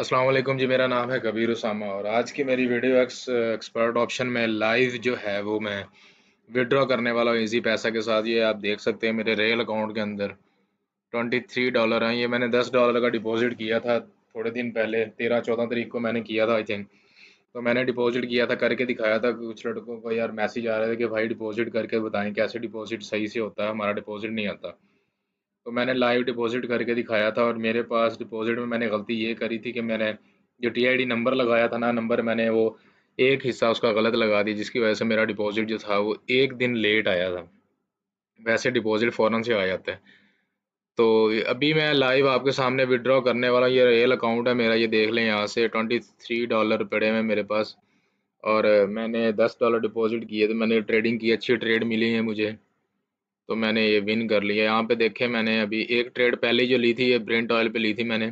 अस्सलाम वालेकुम जी मेरा नाम है कबीर उसामा और आज की मेरी वीडियो एक्स एक्सपर्ट ऑप्शन में लाइव जो है वो मैं विड्रॉ करने वाला हूँ इजी पैसा के साथ ये आप देख सकते हैं मेरे रेल अकाउंट के अंदर ट्वेंटी थ्री डॉलर हैं ये मैंने दस डॉलर का डिपॉजिट किया था थोड़े दिन पहले तेरह चौदह तारीख को मैंने किया था आई थिंक तो मैंने डिपॉजिट किया था करके दिखाया था कुछ लड़कों को यार मैसेज आ रहा था कि भाई डिपॉजिट करके बताएं कैसे डिपॉजिट सही से होता है हमारा डिपॉजिट नहीं आता तो मैंने लाइव डिपॉजिट करके दिखाया था और मेरे पास डिपॉजिट में मैंने गलती ये करी थी कि मैंने जो टी नंबर लगाया था ना नंबर मैंने वो एक हिस्सा उसका गलत लगा दी जिसकी वजह से मेरा डिपॉजिट जो था वो एक दिन लेट आया था वैसे डिपॉजिट फ़ौरन से आ जाता है तो अभी मैं लाइव आपके सामने विड्रॉ करने वाला ये रियल अकाउंट है मेरा ये देख लें यहाँ से ट्वेंटी थ्री डॉलर पड़े हैं मेरे पास और मैंने दस डॉलर डिपॉजिट किए तो मैंने ट्रेडिंग की अच्छी ट्रेड मिली है मुझे तो मैंने ये विन कर लिया यहाँ पे देखे मैंने अभी एक ट्रेड पहले जो ली थी ये ब्रेंट ऑयल पे ली थी मैंने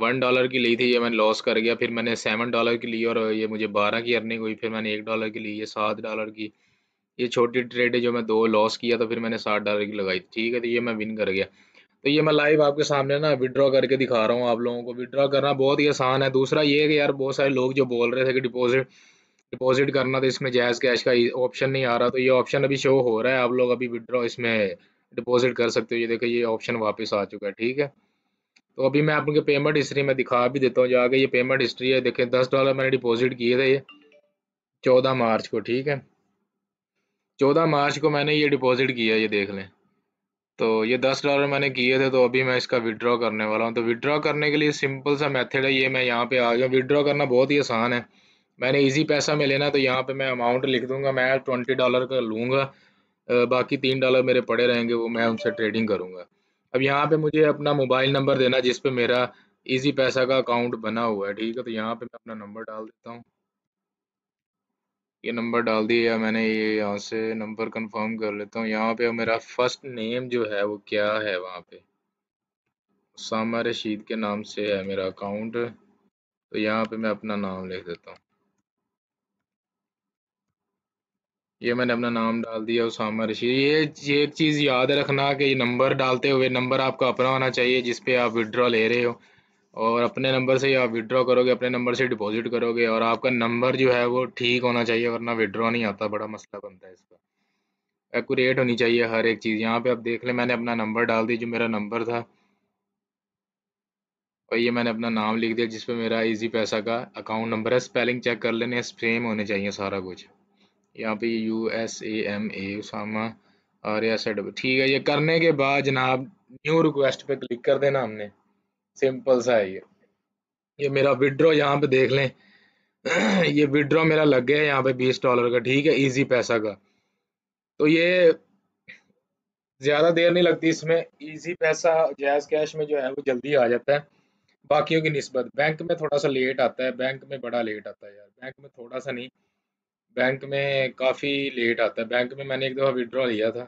वन डॉलर की ली थी ये मैंने लॉस कर गया फिर मैंने सेवन डॉलर की ली और ये मुझे बारह की अर्निंग हुई फिर मैंने एक डॉलर की ली ये सात डॉलर की ये छोटी ट्रेड है जो मैं दो लॉस किया तो फिर मैंने सात डॉलर की लगाई ठीक है तो ये मैं विन कर गया तो ये मैं लाइव आपके सामने ना विड्रॉ करके दिखा रहा हूँ आप लोगों को विड्रॉ करना बहुत ही आसान है दूसरा ये है कि यार बहुत सारे लोग जो बोल रहे थे कि डिपॉजिट डिपॉजिट करना तो इसमें जैज कैश का ऑप्शन नहीं आ रहा तो ये ऑप्शन अभी शो हो रहा है आप लोग अभी विड्रॉ इसमें डिपॉजिट कर सकते हो ये देखो ये ऑप्शन वापस आ चुका है ठीक है तो अभी मैं आपके पेमेंट हिस्ट्री में दिखा भी देता हूँ जाके ये पेमेंट हिस्ट्री है देखें दस डॉलर मैंने डिपॉजिट किए थे ये चौदह मार्च को ठीक है चौदह मार्च को मैंने ये डिपॉजिट किया ये देख लें तो ये दस डॉलर मैंने किए थे तो अभी मैं इसका विड्रॉ करने वाला हूँ तो विड्रॉ करने के लिए सिंपल सा मेथड है ये मैं यहाँ पे आ गया विड्रॉ करना बहुत ही आसान है मैंने इजी पैसा में लेना तो यहाँ पे मैं अमाउंट लिख दूंगा मैं ट्वेंटी डॉलर का लूँगा बाकी तीन डॉलर मेरे पड़े रहेंगे वो मैं उनसे ट्रेडिंग करूँगा अब यहाँ पे मुझे अपना मोबाइल नंबर देना जिस पे मेरा इजी पैसा का अकाउंट बना हुआ है ठीक है तो यहाँ पे मैं अपना नंबर डाल देता हूँ ये नंबर डाल दिया मैंने ये यहाँ से नंबर कन्फर्म कर लेता हूँ यहाँ पे मेरा फर्स्ट नेम जो है वो क्या है वहाँ पे सामा रशीद के नाम से है मेरा अकाउंट तो यहाँ पे मैं अपना नाम लिख देता हूँ ये मैंने अपना नाम डाल दिया उसामा रशीद ये ये एक चीज़ याद रखना कि ये नंबर डालते हुए नंबर आपका अपना होना चाहिए जिस पे आप विड्रॉ ले रहे हो और अपने नंबर से ही आप विड्रॉ करोगे अपने नंबर से डिपॉजिट करोगे और आपका नंबर जो है वो ठीक होना चाहिए वरना विड्रॉ नहीं आता बड़ा मसला बनता है इसका एकूरेट होनी चाहिए हर एक चीज़ यहाँ पे आप देख लें मैंने अपना नंबर डाल दी जो मेरा नंबर था और ये मैंने अपना नाम लिख दिया जिसपे मेरा इजी पैसा का अकाउंट नंबर है स्पेलिंग चेक कर लेने सेम होने चाहिए सारा कुछ यहाँ पे U S A M A Usama और या सेट ठीक है ये करने के बाद जनाब न्यू रिक्वेस्ट पे क्लिक कर देना हमने सिंपल सा है ये ये मेरा विड्रॉ यहाँ पे देख लें ये विड्रॉ मेरा लग गया है यहाँ पे बीस डॉलर का ठीक है इजी पैसा का तो ये ज़्यादा देर नहीं लगती इसमें इजी पैसा जैज कैश में जो है वो जल्दी आ जाता है बाकियों की नस्बत बैंक में थोड़ा सा लेट आता है बैंक में बड़ा लेट आता है यार बैंक में थोड़ा सा नहीं बैंक में काफ़ी लेट आता है बैंक में मैंने एक दफ़ा विड्रॉ लिया था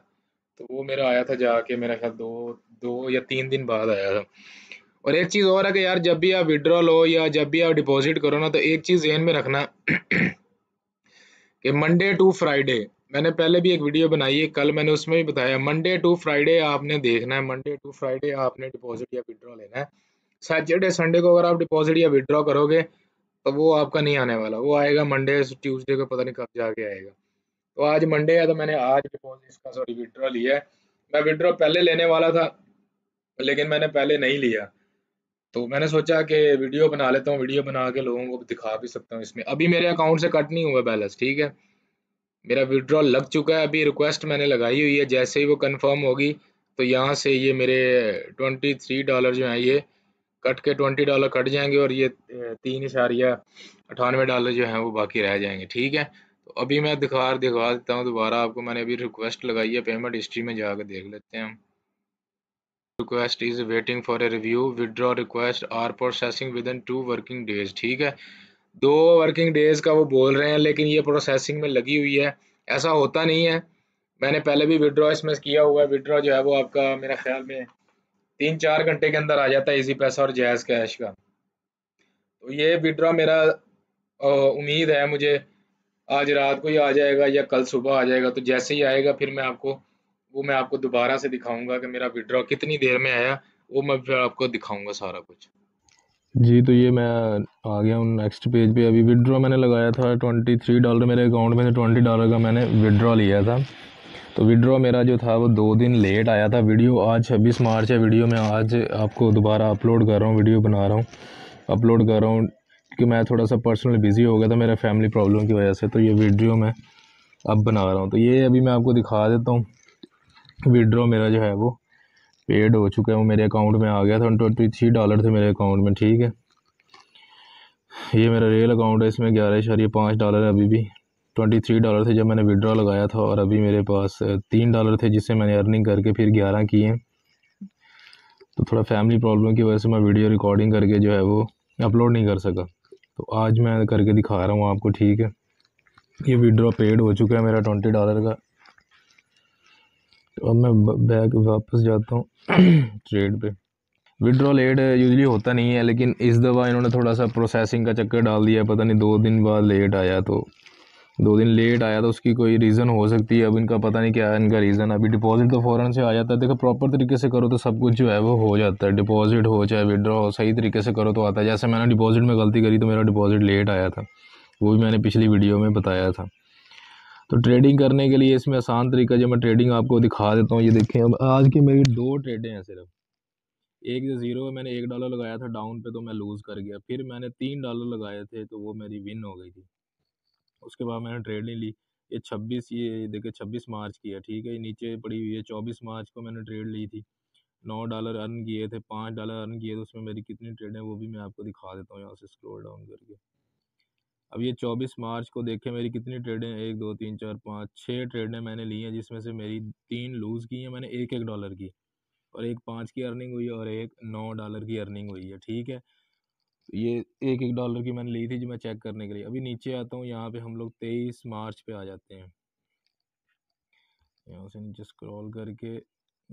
तो वो मेरा आया था जाके मेरा ख्याल दो दो या तीन दिन बाद आया था और एक चीज़ और है कि यार जब भी आप विड्रॉ लो या जब भी आप डिपॉजिट करो ना तो एक चीज़ जहन में रखना कि मंडे टू फ्राइडे मैंने पहले भी एक वीडियो बनाई है कल मैंने उसमें भी बताया मंडे टू फ्राइडे आपने देखना है मंडे टू फ्राइडे आपने डिपॉजिट या विड्रॉ लेना है सैटरडे संडे को अगर आप डिपॉजिट या विड्रॉ करोगे तो वो आपका नहीं आने वाला वो आएगा मंडे ट्यूसडे को पता नहीं कब जाके आएगा तो आज मंडे है तो मैंने आज इसका सॉरी विड्रॉ लिया है मैं विड्रॉ पहले लेने वाला था लेकिन मैंने पहले नहीं लिया तो मैंने सोचा कि वीडियो बना लेता हूँ वीडियो बना के लोगों को दिखा भी सकता हूँ इसमें अभी मेरे अकाउंट से कट नहीं हुआ बैलेंस ठीक है मेरा विड्रॉ लग चुका है अभी रिक्वेस्ट मैंने लगाई हुई है जैसे ही वो कन्फर्म होगी तो यहाँ से ये मेरे ट्वेंटी थ्री डॉलर जो है ये कट के ट्वेंटी डॉलर कट जाएंगे और ये तीन इशारिया अठानवे डॉलर जो हैं वो बाकी रह जाएंगे ठीक है तो अभी मैं दिखा दिखा देता हूँ दोबारा आपको मैंने अभी रिक्वेस्ट लगाई है पेमेंट हिस्ट्री में जाकर देख लेते हैं request is waiting for a review withdraw request are processing within two working days ठीक है दो वर्किंग डेज का वो बोल रहे हैं लेकिन ये प्रोसेसिंग में लगी हुई है ऐसा होता नहीं है मैंने पहले भी विदड्रॉ इसमें किया हुआ है विदड्रॉ जो है वो आपका मेरा ख्याल में तीन चार घंटे के अंदर आ जाता है इजी पैसा और जायज कैश का तो ये विड्रा मेरा उम्मीद है मुझे आज रात को ही आ जाएगा या कल सुबह आ जाएगा तो जैसे ही आएगा फिर मैं आपको वो मैं आपको दोबारा से दिखाऊंगा कि मेरा विड्रॉ कितनी देर में आया वो मैं फिर आपको दिखाऊंगा सारा कुछ जी तो ये मैं आ गया हूँ नेक्स्ट पेज पे अभी विड्रॉ मैंने लगाया था ट्वेंटी थ्री डॉलर मेरे अकाउंट में से ट्वेंटी डॉलर का मैंने विड्रॉ लिया था तो विड्रॉ मेरा जो था वो दो दिन लेट आया था वीडियो आज छब्बीस मार्च है वीडियो मैं आज आपको दोबारा अपलोड कर रहा हूँ वीडियो बना रहा हूँ अपलोड कर रहा हूँ कि मैं थोड़ा सा पर्सनल बिज़ी हो गया था मेरा फैमिली प्रॉब्लम की वजह से तो ये वीडियो मैं अब बना रहा हूँ तो ये अभी मैं आपको दिखा देता हूँ विड्रॉ मेरा जो है वो पेड हो चुका है वो मेरे अकाउंट में आ गया था ट्वेंटी थ्री डॉलर थे मेरे अकाउंट में ठीक है ये मेरा रियल अकाउंट है इसमें ग्यारह इशारिया पाँच डॉलर अभी भी ट्वेंटी थ्री डॉलर थे जब मैंने विड्रॉ लगाया था और अभी मेरे पास तीन डॉलर थे जिससे मैंने अर्निंग करके फिर ग्यारह किए तो थोड़ा फैमिली प्रॉब्लम की वजह से मैं वीडियो रिकॉर्डिंग करके जो है वो अपलोड नहीं कर सका तो आज मैं करके दिखा रहा हूँ आपको ठीक है ये विड्रॉ पेड हो चुका है मेरा ट्वेंटी डॉलर का तो अब मैं बैग वापस जाता हूँ ट्रेड पे विड्रॉ लेट यूजली होता नहीं है लेकिन इस दफ़ा इन्होंने थोड़ा सा प्रोसेसिंग का चक्कर डाल दिया पता नहीं दो दिन बाद लेट आया तो दो दिन लेट आया था तो उसकी कोई रीज़न हो सकती है अब इनका पता नहीं क्या है इनका रीज़न अभी डिपॉजिट तो फ़ौरन से आ जाता है देखो प्रॉपर तरीके से करो तो सब कुछ जो है वो हो जाता है डिपॉजिट हो चाहे विड्रॉ हो सही तरीके से करो तो आता है जैसे मैंने डिपॉजिट में गलती करी तो मेरा डिपॉजिट लेट आया था वो भी मैंने पिछली वीडियो में बताया था तो ट्रेडिंग करने के लिए इसमें आसान तरीका जो मैं ट्रेडिंग आपको दिखा देता हूँ ये देखें अब आज की मेरी दो ट्रेडें हैं सिर्फ एक जो ज़ीरो पे मैंने एक डॉलर लगाया था डाउन पे तो मैं लूज़ कर गया फिर मैंने तीन डॉलर लगाए थे तो वो मेरी विन हो गई थी उसके बाद मैंने ट्रेड नहीं ली ये छब्बीस ये देखिए छब्बीस मार्च की है ठीक है ये नीचे पड़ी हुई है चौबीस मार्च को मैंने ट्रेड ली थी नौ डॉलर अर्न किए थे पाँच डॉलर अर्न किए थे उसमें मेरी कितनी ट्रेड है वो भी मैं आपको दिखा देता हूँ यहाँ से स्क्रोल डाउन करके अब ये चौबीस मार्च को देखें मेरी कितनी ट्रेडें है एक दो तीन चार पाँच छः ट्रेडें मैंने ली हैं जिसमें से मेरी तीन लूज़ की हैं मैंने एक एक डॉलर की और एक पाँच की अर्निंग हुई है और एक नौ डॉलर की अर्निंग हुई है ठीक है ये एक एक डॉलर की मैंने ली थी जो मैं चेक करने के लिए अभी नीचे आता हूँ यहाँ पे हम लोग तेईस मार्च पे आ जाते हैं यहाँ से नीचे स्क्रॉल करके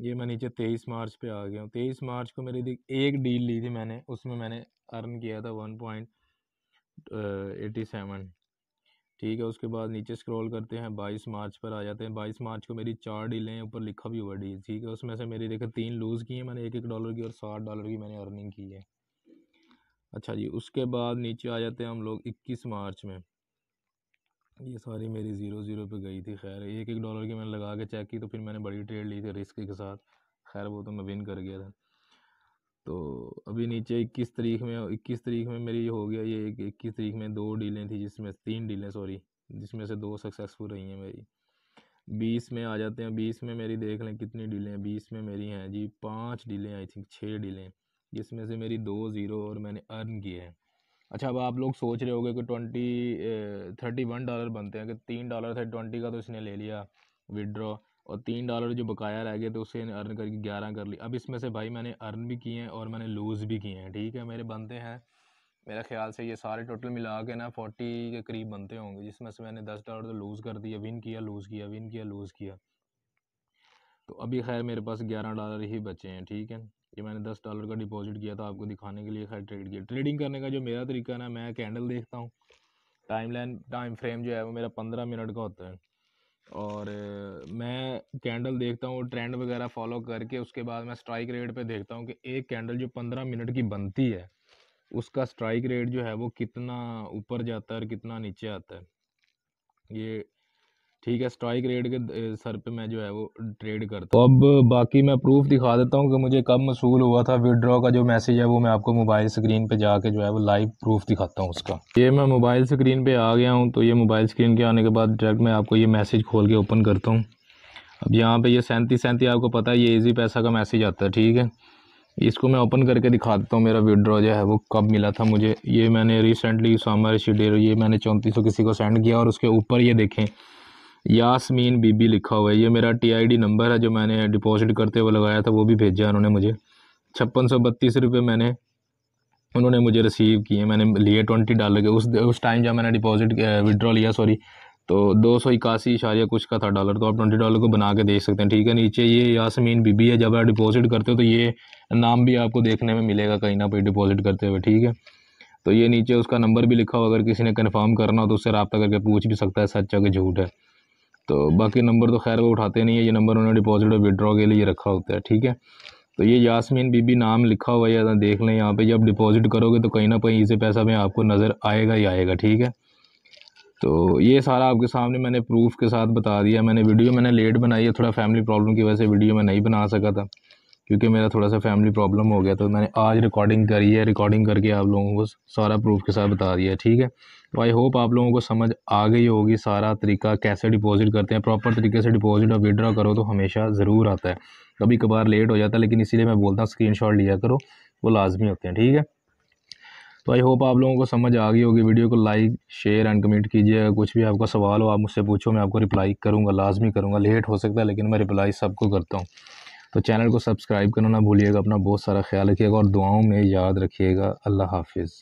ये मैं नीचे तेईस मार्च पे आ गया हूँ तेईस मार्च को मेरी एक डील ली थी मैंने उसमें मैंने अर्न किया था वन पॉइंट एटी सेवन ठीक है उसके बाद नीचे स्क्रॉल करते हैं बाईस मार्च पर आ जाते हैं बाईस मार्च को मेरी चार डीलें ऊपर लिखा भी हुआ डील ठीक है उसमें से मेरी देखा तीन लूज़ की हैं मैंने एक एक डॉलर की और साठ डॉलर की मैंने अर्निंग की है अच्छा जी उसके बाद नीचे आ जाते हैं हम लोग इक्कीस मार्च में ये सारी मेरी ज़ीरो ज़ीरो पे गई थी खैर एक एक डॉलर की मैंने लगा के चेक की तो फिर मैंने बड़ी ट्रेड ली थी रिस्क के साथ खैर वो तो मैं विन कर गया था तो अभी नीचे इक्कीस तारीख में इक्कीस तारीख में मेरी हो गया ये एक इक्कीस तारीख में दो डीलें थी जिसमें तीन डीलें सॉरी जिसमें से दो सक्सेसफुल रही हैं मेरी बीस में आ जाते हैं बीस में मेरी देख लें कितनी डीलें बीस में मेरी हैं जी पाँच डीलें आई थिंक छः डीलें जिसमें से मेरी दो ज़ीरो और मैंने अर्न किए हैं अच्छा अब आप लोग सोच रहे होंगे कि ट्वेंटी थर्टी वन डॉलर बनते हैं कि तीन डॉलर थे ट्वेंटी का तो इसने ले लिया विड्रॉ और तीन डॉलर जो बकाया रह गए तो उससे अर्न करके ग्यारह कर ली अब इसमें से भाई मैंने अर्न भी किए हैं और मैंने लूज़ भी किए हैं ठीक है मेरे बनते हैं मेरे ख्याल से ये सारे टोटल मिला के ना फोर्टी के करीब बनते होंगे जिसमें से मैंने दस डॉलर तो लूज़ कर दिया विन किया लूज़ किया विन किया लूज़ किया तो अभी खैर मेरे पास ग्यारह डॉलर ही बचे हैं ठीक है ये मैंने दस डॉलर का डिपॉजिट किया था तो आपको दिखाने के लिए खैर ट्रेड किया ट्रेडिंग करने का जो मेरा तरीका ना मैं कैंडल देखता हूँ टाइम लाइन टाइम फ्रेम जो है वो मेरा पंद्रह मिनट का होता है और मैं कैंडल देखता हूँ ट्रेंड वगैरह फॉलो करके उसके बाद मैं स्ट्राइक रेट पे देखता हूँ कि एक कैंडल जो पंद्रह मिनट की बनती है उसका स्ट्राइक रेट जो है वो कितना ऊपर जाता है और कितना नीचे आता है ये ठीक है स्ट्राइक रेट के सर पे मैं जो है वो ट्रेड करता हूँ अब बाकी मैं प्रूफ दिखा देता हूँ कि मुझे कब मसूल हुआ था विदड्रॉ का जो मैसेज है वो मैं आपको मोबाइल स्क्रीन पे जाके जो है वो लाइव प्रूफ दिखाता हूँ उसका ये मैं मोबाइल स्क्रीन पे आ गया हूँ तो ये मोबाइल स्क्रीन के आने के बाद डायरेक्ट मैं आपको ये मैसेज खोल के ओपन करता हूँ अब यहाँ पर ये सैंती सैंती आपको पता है ये ईजी पैसा का मैसेज आता है ठीक है इसको मैं ओपन करके दिखा देता हूँ मेरा विदड्रॉ जो है वो कब मिला था मुझे ये मैंने रिसेंटली सामर शिडेर ये मैंने चौंतीस किसी को सेंड किया और उसके ऊपर ये देखें यासमीन बीबी लिखा हुआ है ये मेरा टीआईडी नंबर है जो मैंने डिपॉजिट करते हुए लगाया था वो भी भेजा उन्होंने मुझे छप्पन सौ बत्तीस रुपये मैंने उन्होंने मुझे रिसीव किए मैंने लिए ट्वेंटी डॉलर के उस उस टाइम जब मैंने डिपॉजिट विड्रॉ लिया सॉरी तो दो सौ इक्यासी इशारिया कुछ का था डॉलर तो आप ट्वेंटी डॉलर को बना के देख सकते हैं ठीक है नीचे ये यासमीन बीबी है जब आप डिपॉजिट करते हो तो ये नाम भी आपको देखने में मिलेगा कहीं ना कहीं डिपॉजिट करते हुए ठीक है तो ये नीचे उसका नंबर भी लिखा हो अगर किसी ने कन्फर्म करना हो तो उससे रबता करके पूछ भी सकता है सच्चा कि झूठ है तो बाकी नंबर तो खैर वो उठाते नहीं है ये नंबर उन्होंने डिपॉजिट और विड्रॉ के लिए रखा होता है ठीक है तो ये यासमीन बीबी नाम लिखा हुआ है देख लें यहाँ पे जब डिपॉजिट करोगे तो कहीं ना कहीं इसे पैसा में आपको नज़र आएगा ही आएगा ठीक है तो ये सारा आपके सामने मैंने प्रूफ के साथ बता दिया मैंने वीडियो मैंने लेट बनाई है थोड़ा फैमिली प्रॉब्लम की वजह से वीडियो मैं नहीं बना सका था क्योंकि मेरा थोड़ा सा फैमिली प्रॉब्लम हो गया तो मैंने आज रिकॉर्डिंग करी है रिकॉर्डिंग करके आप लोगों को सारा प्रूफ के साथ बता दिया ठीक है तो आई होप आप लोगों को समझ आ गई होगी सारा तरीका कैसे डिपॉजिट करते हैं प्रॉपर तरीके से डिपॉजिट और विदड्रॉ करो तो हमेशा ज़रूर आता है कभी कभार लेट हो जाता है लेकिन इसीलिए मैं बोलता हूँ स्क्रीन लिया करो वो लाजमी होते हैं ठीक है तो आई होप आप लोगों को समझ आ गई होगी वीडियो को लाइक शेयर एंड कमेंट कीजिएगा कुछ भी आपका सवाल हो आप मुझसे पूछो मैं आपको रिप्लाई करूँगा लाजमी करूँगा लेट हो सकता है लेकिन मैं रिप्लाई सबको करता हूँ तो चैनल को सब्सक्राइब करना ना भूलिएगा अपना बहुत सारा ख्याल रखिएगा और दुआओं में याद रखिएगा अल्लाह हाफिज़